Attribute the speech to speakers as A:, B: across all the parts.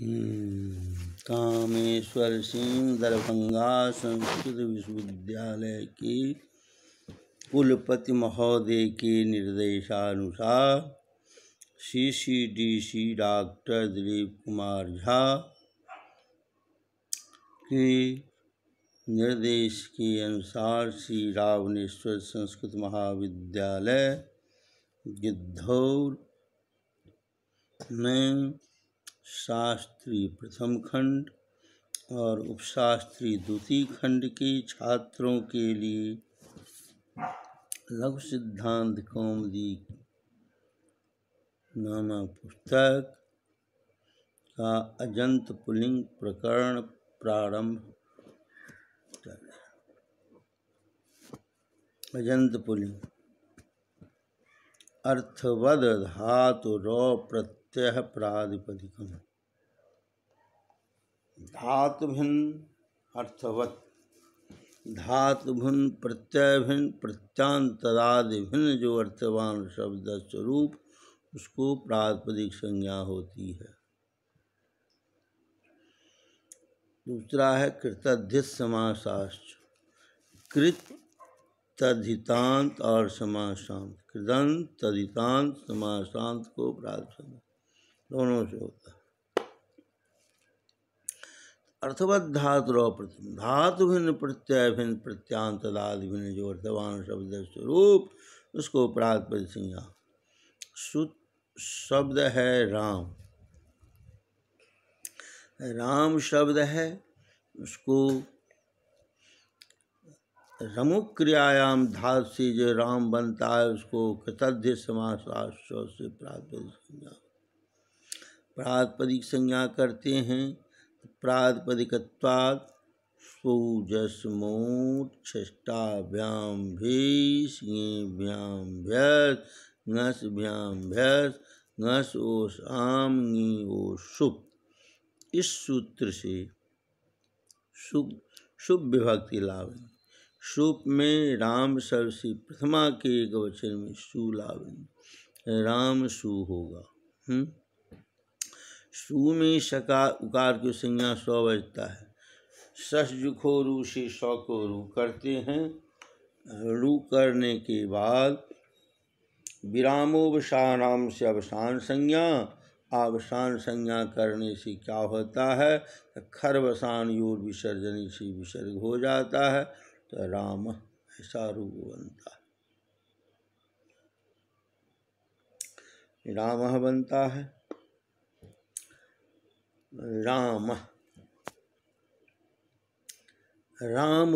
A: हम्म, कामेश्वर सिंह दरभंगा संस्कृत विश्वविद्यालय की कुलपति महोदय के निर्देशानुसार C C D C doctor Dilip Kumar Jha के निर्देश के अनुसार श्री रावणेश्वर संस्कृत महाविद्यालय गिद्धौर में शास्त्री प्रथम खंड और उपशास्त्री द्वितीय खंड के छात्रों के लिए लघु सिद्धांत कौमदी नाना पुस्तक का अजंत पुलिंग प्रकरण प्रारंभ अजंत पुलिंग अर्थवद धातु रौ प्रत प्रत्यय प्राधिपदिकम धातुभिन अर्थवत धातुभिन प्रत्ययभिन भिन्न जो अर्थवान शब्द स्वरूप उसको प्रातिपदिक संज्ञा होती है दूसरा है कृतध्य समासास्त्र कृत तदितांत और समासांत कृदंत तदितांत समासांत को प्रार्थना दोनों से होता है अर्थवत धातु प्रतिम धातु भिन्न प्रत्यय भिन्न प्रत्यांतदाद भिन्न जो अर्थवान शब्द स्वरूप उसको प्रात परिसंज्ञा शब्द है राम राम शब्द है उसको रमुक क्रियायाम धातु से जो राम बनता है उसको कृतध्य समास से प्रात संज्ञा प्रातपदिक संज्ञा करते हैं प्रातपदिकत्वात् सोजस्मोच्छष्टाभ्याम भीष भ्याम भ्यस नस भ्याम भ्यस नस ओस आम नी ओशुप इस सूत्र से शुभ शुभ विभक्ति लावें शुभ में राम सबसे प्रथमा के एक वचन में सु लावें राम सु होगा हुँ? हम्म? सु में सकार उकार की संज्ञा स्व बजता है सस जुखो रू से सौ को रू करते हैं रू करने के बाद विरामोवसानाम से अवसान संज्ञा अवसान संज्ञा करने से क्या होता है खरवसान योर विसर्जनी से विसर्ग हो जाता है तो राम ऐसा रूप बनता है राम बनता है राम राम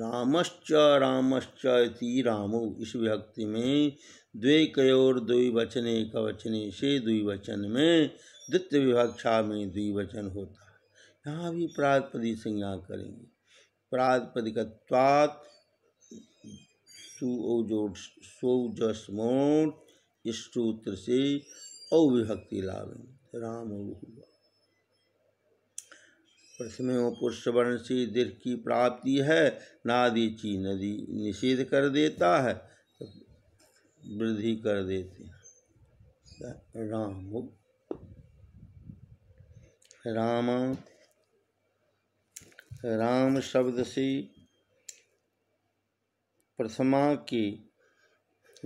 A: रामश्च रामश्च इति रामो इस विभक्ति में द्वे कयोर द्विवचने कवचने से द्विवचन में द्वितीय विभक्षा में द्विवचन होता है यहाँ भी प्रातपदी संज्ञा करेंगे प्रातपदिकवात सौजस्मोट इस सूत्र से अविभक्ति लाभ राम हुआ प्रथमों पुष्पवर्ण से दीर्घ की प्राप्ति है नादीची नदी निषेध कर देता है वृद्धि कर देते राम राम राम शब्द से प्रथमा के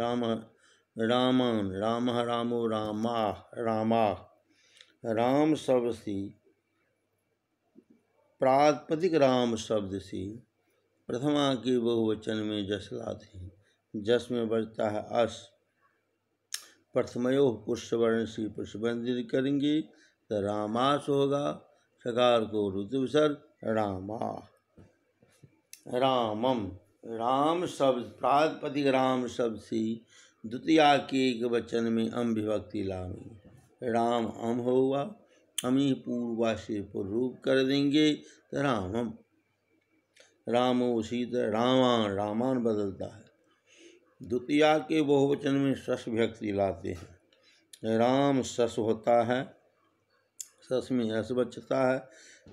A: राम रामन राम रामो रामा रामा राम शब्द से प्रातपदिक राम शब्द से प्रथमा के बहुवचन में जस लाते हैं जस में बजता है अस प्रथमयो पुष्पवर्ण से पुष्पबंधित करेंगे तो रामास होगा सकार को ऋतुसर रामा रामम राम शब्द प्रातपदिक राम शब्द से द्वितीया के एक वचन में अम विभक्ति लाएंगे राम अम होगा हम ही पूर्वा से पूर्व कर देंगे रामम राम सीता रामान रामान बदलता है द्वितीया के बहुवचन में सस व्यक्ति लाते हैं राम सस होता है सस में हस बचता है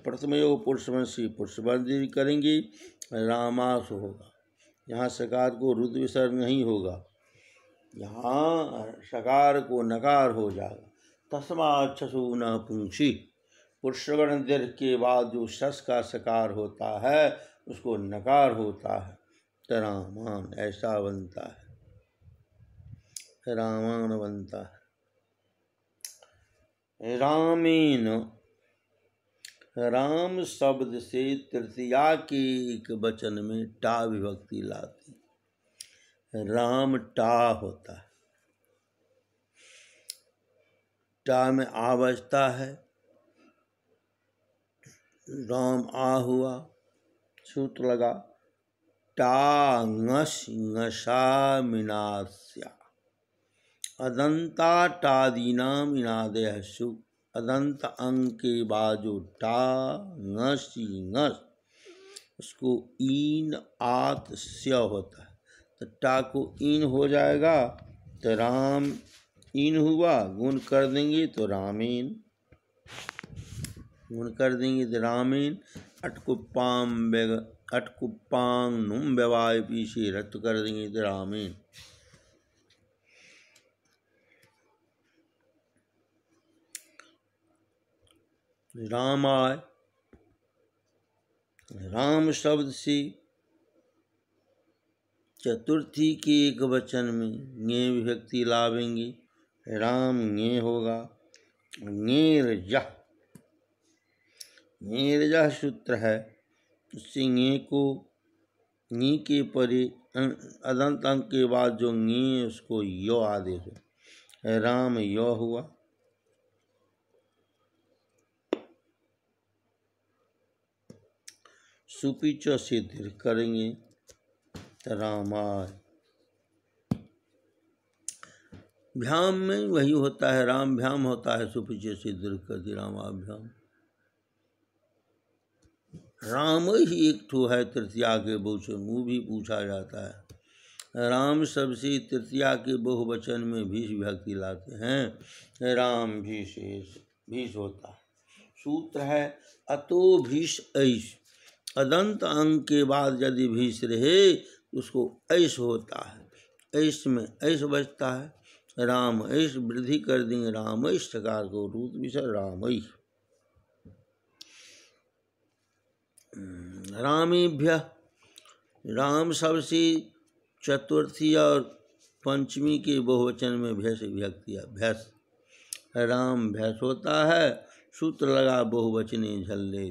A: प्रथमयो पुरुष वंशी पुरुष करेंगी रामास होगा यहाँ सकार को रुद्र विसर्ग नहीं होगा यहाँ सकार को नकार हो जाएगा तस्मा छसु न पूछी पुरुषवर्ण दीर्घ के बाद जो सस का सकार होता है उसको नकार होता है तरामान तो ऐसा बनता है रामान बनता है रामीन राम शब्द से तृतीया के एक वचन में टा विभक्ति लाती राम टा होता है टा में आ बजता है राम आ हुआ सूत लगा टा नश नशा मिनास्या अदंता टादीना मिनादय सु अदंत अंग के बाद जो टा नश नश उसको ईन आत होता है तो टा को ईन हो जाएगा तो राम इन हुआ गुण कर देंगे तो रामीन गुण कर देंगे तो रामीन अटकुपाम अटकुपांग नुम व्यवाय पीछे रत्त कर देंगे तो रामीन आय राम शब्द से चतुर्थी के एक वचन में ये विभक्ति लाभेंगी राम ये होगा नीरजह नीरजह सूत्र है उससे ये को नी के परे अदंत अंक के बाद जो नी उसको यो आदेश है राम यो हुआ सुपीचो से दीर्घ करेंगे रामाय भ्याम में वही होता है राम भ्याम होता है सुपिचे सिद्ध कति रामाभ्याम राम ही एक ठो है तृतीया के बहुचन वो भी पूछा जाता है राम सबसे तृतीया के बहुवचन में भीष व्यक्ति लाते हैं राम भीषेष भीष होता है सूत्र है अतो भीष ऐश अदंत अंग के बाद यदि भीष रहे उसको ऐश होता है ऐश में ऐश बचता है राम ऐश वृद्धि कर दी राम सकार को रूत विषय राम हम्म, रामेभ्य राम सबसे चतुर्थी और पंचमी के बहुवचन में भैस व्यक्ति भैस राम भैस होता है सूत्र लगा बहुवचने झल्ले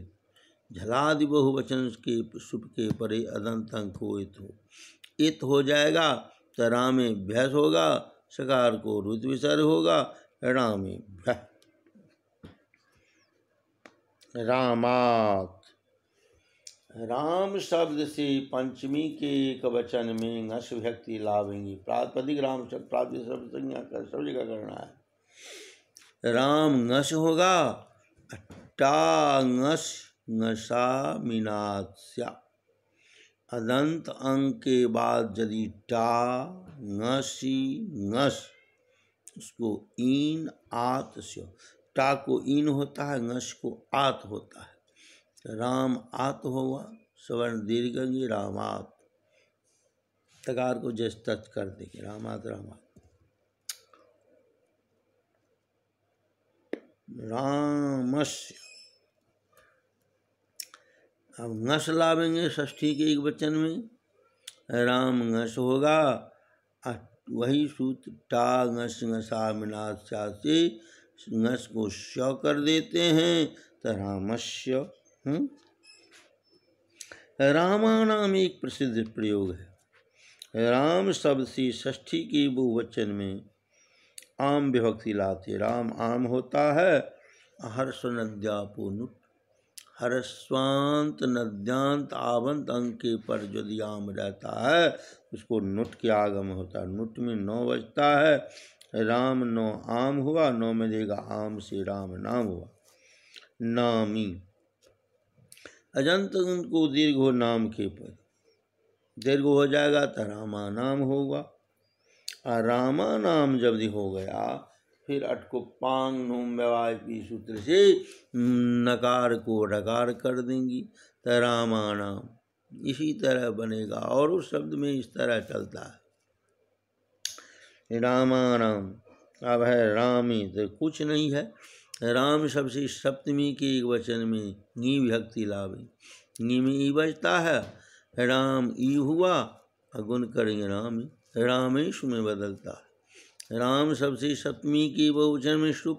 A: झलादि बहुवचन के सुप के परे अदंत अंक हो इत हो जाएगा तो रामे भैस होगा सकार को रुद विसर्ग होगा रामी रामाक राम शब्द से पंचमी के एक वचन में नश व्यक्ति लाभेंगी प्रातपदिक राम शब्द प्राप्त शब्द संज्ञा कर सब जगह करना है राम नश होगा टांगस नशा मिनास्या अदंत अंग के बाद यदि टा नसी नस उसको ईन आत से टा को ईन होता है नस को आत होता है राम आत होगा सवर्ण दीर्घंगी रामात तकार को जैसे तत् कर देंगे रामात रामात रामस्य अब घस लावेंगे ष्ठी के एक वचन में राम घस होगा वही सूत्र टा घस घसा मिनाथ से घस को श कर देते हैं तो रामश्य हम्म। रामानाम एक प्रसिद्ध प्रयोग है राम शब्द से ष्ठी के वो वचन में आम विभक्ति लाते राम आम होता है हर्ष नुट हरस्वांत नद्यांत आवंत अंक के पर यदि आम रहता है उसको नुट के आगम होता है नुट में नौ बजता है राम नौ आम हुआ नौ में देगा आम से राम नाम हुआ नामी अजंत को दीर्घ हो नाम के पद दीर्घ हो जाएगा तो रामा नाम होगा और रामा नाम जब हो गया फिर अटको पांग नोमवायपी सूत्र से नकार को रकार कर देंगी तरामाना इसी तरह बनेगा और उस शब्द में इस तरह चलता है रामाराम अब है रामी तो कुछ नहीं है राम सबसे सप्तमी के एक वचन में नी विभक्ति लावे नी में ई बजता है राम ई हुआ अगुन करेंगे राम रामेश में बदलता है राम सबसे सप्तमी की बहुवचन में शु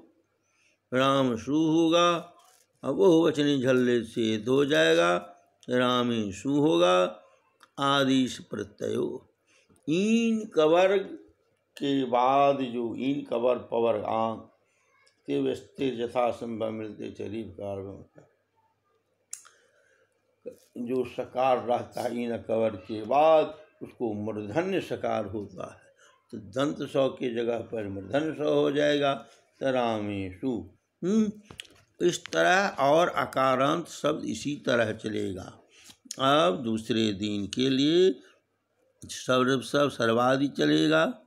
A: राम शु होगा अब बहुवचनी झल्ले से हो जाएगा राम ही शु होगा आदिश प्रत्ययो इन कवर के बाद जो इन कवर पवर आंख के व्यस्ते यथासंभव मिलते शरीर प्रकार जो सकार रहता है इन कवर के बाद उसको मूर्धन्य सकार होता है तो दंत सौ की जगह पर मृदन सौ हो जाएगा तरामेशु हम्म, इस तरह और अकारांत शब्द इसी तरह चलेगा अब दूसरे दिन के लिए सर्व सब सर्वादि चलेगा